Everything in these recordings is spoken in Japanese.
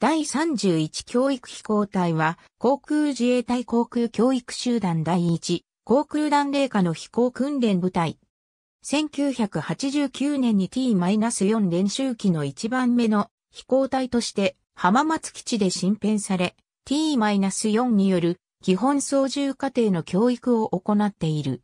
第31教育飛行隊は、航空自衛隊航空教育集団第1、航空団霊下の飛行訓練部隊。1989年に T-4 練習機の1番目の飛行隊として浜松基地で新編され、T-4 による基本操縦課程の教育を行っている。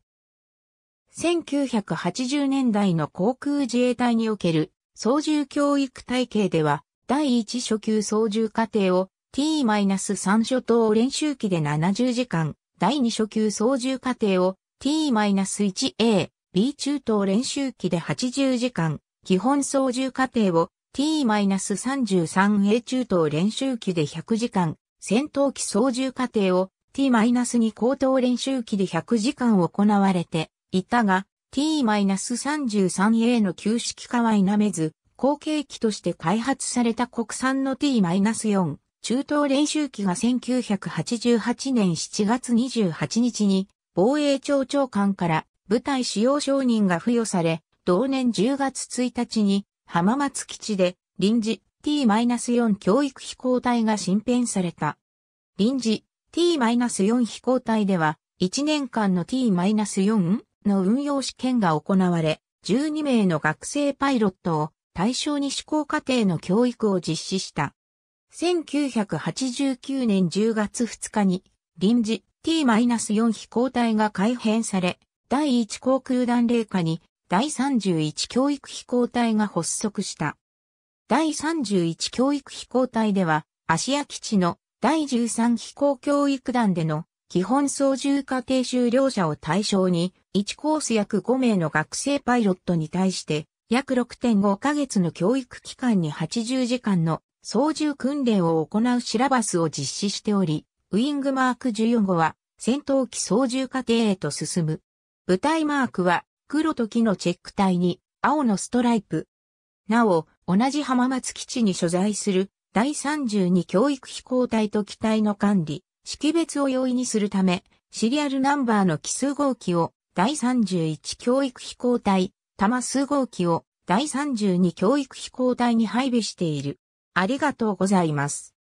1980年代の航空自衛隊における操縦教育体系では、第1初級操縦過程を t-3 初等練習機で70時間、第2初級操縦過程を t-1a、B 中等練習機で80時間、基本操縦過程を t-33a 中等練習機で100時間、戦闘機操縦過程を t-2 高等練習機で100時間行われていたが、t-33a の旧式化は否めず、後継機として開発された国産の T-4 中東練習機が1988年7月28日に防衛庁長官から部隊使用承認が付与され、同年10月1日に浜松基地で臨時 T-4 教育飛行隊が新編された。臨時 T-4 飛行隊では1年間の T-4 の運用試験が行われ、12名の学生パイロットを対象に思考過程の教育を実施した。1989年10月2日に臨時 T-4 飛行隊が改編され、第1航空団令下に第31教育飛行隊が発足した。第31教育飛行隊では、芦屋基地の第13飛行教育団での基本操縦課程修了者を対象に、1コース約5名の学生パイロットに対して、約6.5ヶ月の教育期間に80時間の操縦訓練を行うシラバスを実施しており、ウィングマーク14号は戦闘機操縦過程へと進む。部隊マークは黒と木のチェック隊に青のストライプ。なお、同じ浜松基地に所在する第32教育飛行隊と機体の管理、識別を容易にするため、シリアルナンバーの奇数号機を第31教育飛行隊多摩数号機を第32教育飛行隊に配備している。ありがとうございます。